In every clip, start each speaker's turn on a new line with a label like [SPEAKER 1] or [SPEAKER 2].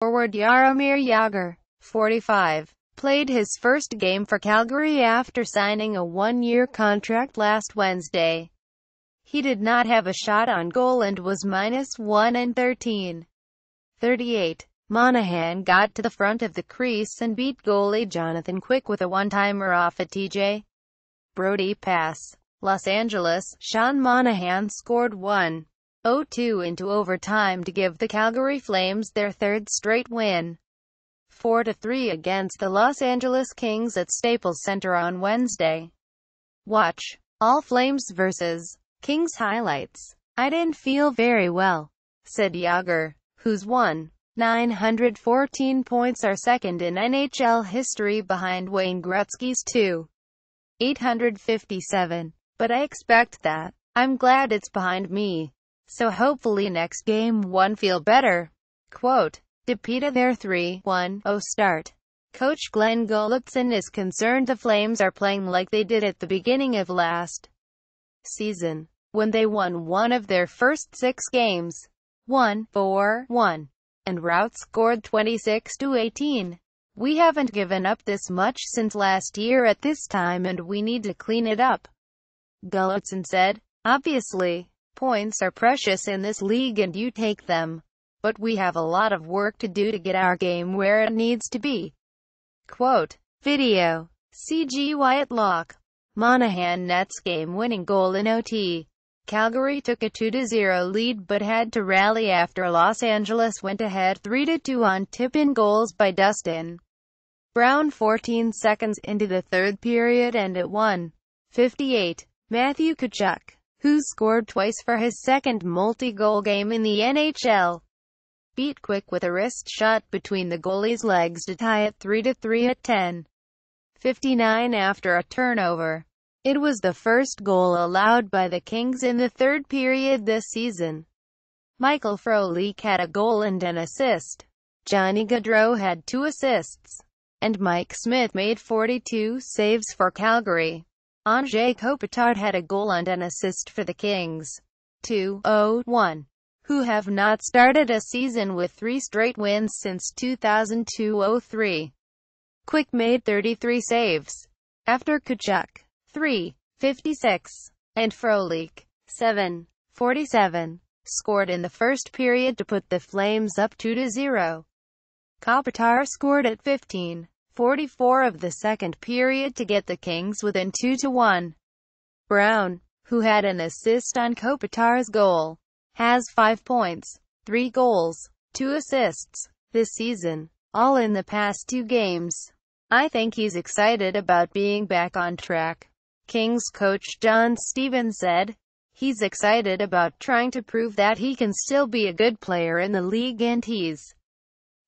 [SPEAKER 1] Forward Yaromir Yager, 45, played his first game for Calgary after signing a one-year contract last Wednesday. He did not have a shot on goal and was minus 1 and 13. 38. Monahan got to the front of the crease and beat goalie Jonathan Quick with a one-timer off a TJ. Brody pass. Los Angeles, Sean Monahan scored 1. 0-2 into overtime to give the Calgary Flames their third straight win. 4-3 against the Los Angeles Kings at Staples Center on Wednesday. Watch. All Flames vs. Kings highlights. I didn't feel very well, said Yager, who's won. 914 points are second in NHL history behind Wayne Gretzky's 2,857. 857. But I expect that. I'm glad it's behind me. So hopefully next game one feel better. Quote. DePita there 3 one oh start. Coach Glenn Gullickson is concerned the Flames are playing like they did at the beginning of last season, when they won one of their first six games. 1-4-1 and Rout scored 26 to 18. We haven't given up this much since last year at this time and we need to clean it up. Gullotson said, obviously, points are precious in this league and you take them. But we have a lot of work to do to get our game where it needs to be. Quote, video, CG Wyatt Locke, Monahan nets game-winning goal in OT. Calgary took a 2-0 lead but had to rally after Los Angeles went ahead 3-2 on tip-in goals by Dustin Brown 14 seconds into the third period and at 1:58, Matthew Kachuk, who scored twice for his second multi-goal game in the NHL, beat Quick with a wrist shot between the goalie's legs to tie it 3-3 at 10:59 after a turnover. It was the first goal allowed by the Kings in the third period this season. Michael Frolik had a goal and an assist. Johnny Gaudreau had two assists. And Mike Smith made 42 saves for Calgary. Andre Kopitar had a goal and an assist for the Kings. 2-0-1 who have not started a season with three straight wins since 2002-03. Quick made 33 saves. After Kachuk, 3, 56, and Frolik, 7, 47, scored in the first period to put the Flames up 2-0. Kopitar scored at 15, 44 of the second period to get the Kings within 2-1. Brown, who had an assist on Kopitar's goal, has 5 points, 3 goals, 2 assists, this season, all in the past two games. I think he's excited about being back on track. Kings coach John Stevens said, He's excited about trying to prove that he can still be a good player in the league and he's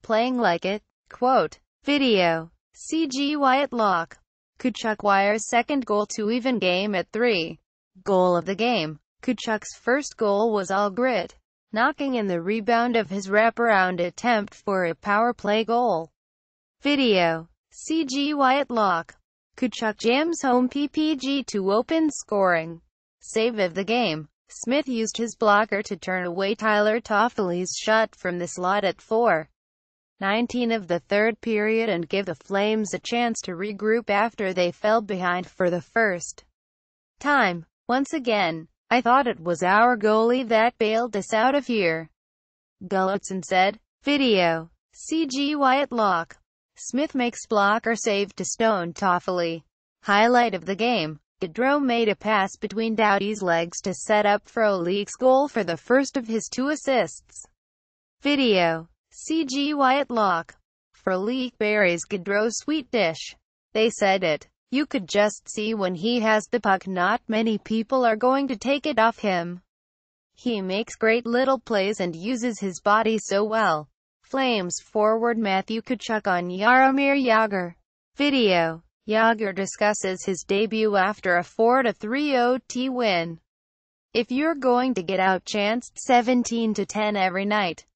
[SPEAKER 1] playing like it. Quote, video. CG Wyatt Lock. Kuchuk wires second goal to even game at 3. Goal of the game. Kuchuk's first goal was all grit, knocking in the rebound of his wraparound attempt for a power play goal. Video. CG Wyatt Lock. Kuchuk jams home PPG to open scoring. Save of the game. Smith used his blocker to turn away Tyler Toffoli's shot from the slot at 4:19 of the third period and give the Flames a chance to regroup after they fell behind for the first time. Once again, I thought it was our goalie that bailed us out of here. Gullotson said. Video. CG Wyatt Locke. Smith makes blocker save to Stone Toffoli. Highlight of the game. Gaudreau made a pass between Doughty's legs to set up Frolik's goal for the first of his two assists. Video. CG Wyatt Locke. Frolik buries Gaudreau's sweet dish. They said it. You could just see when he has the puck not many people are going to take it off him. He makes great little plays and uses his body so well. Flames forward Matthew Kachuk on Yaromir Yager. Video. Yager discusses his debut after a 4-3 OT win. If you're going to get outchanced 17-10 every night,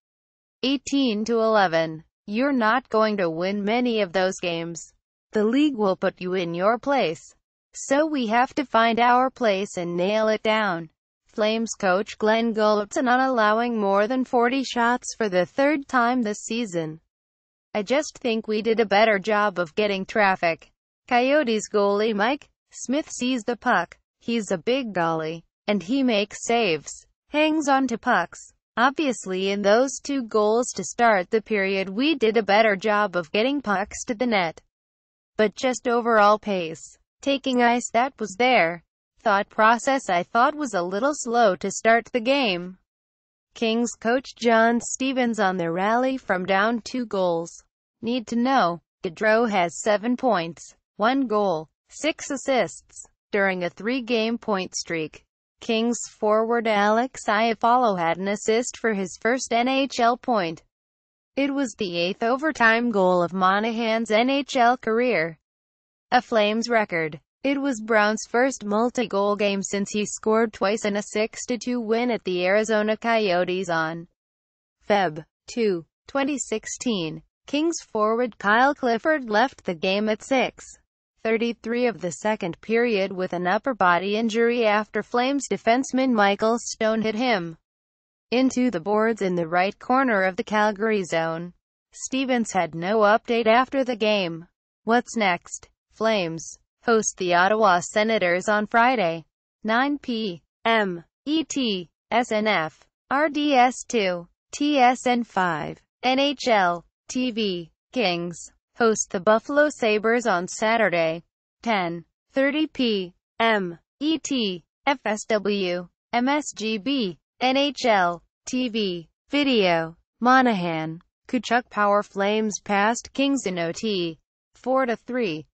[SPEAKER 1] 18-11, you're not going to win many of those games. The league will put you in your place. So we have to find our place and nail it down. Flames coach Glenn Gulbson on allowing more than 40 shots for the third time this season. I just think we did a better job of getting traffic. Coyotes goalie Mike Smith sees the puck. He's a big goalie. And he makes saves. Hangs on to pucks. Obviously in those two goals to start the period we did a better job of getting pucks to the net. But just overall pace. Taking ice that was there thought process I thought was a little slow to start the game. Kings coach John Stevens on their rally from down two goals. Need to know, Gaudreau has seven points, one goal, six assists, during a three-game point streak. Kings forward Alex Iafallo had an assist for his first NHL point. It was the eighth overtime goal of Monahan's NHL career, a Flames record. It was Brown's first multi-goal game since he scored twice in a 6-2 win at the Arizona Coyotes on Feb. 2, 2016. Kings forward Kyle Clifford left the game at 6:33 of the second period with an upper body injury after Flames defenseman Michael Stone hit him into the boards in the right corner of the Calgary zone. Stevens had no update after the game. What's next? Flames host the Ottawa Senators on Friday, 9 p.m. ET, SNF, RDS2, TSN5, NHL, TV, Kings, host the Buffalo Sabres on Saturday, 10:30 p.m. ET, FSW, MSGB, NHL, TV, Video, Monahan, Kuchuk Power Flames past Kings in OT, 4-3.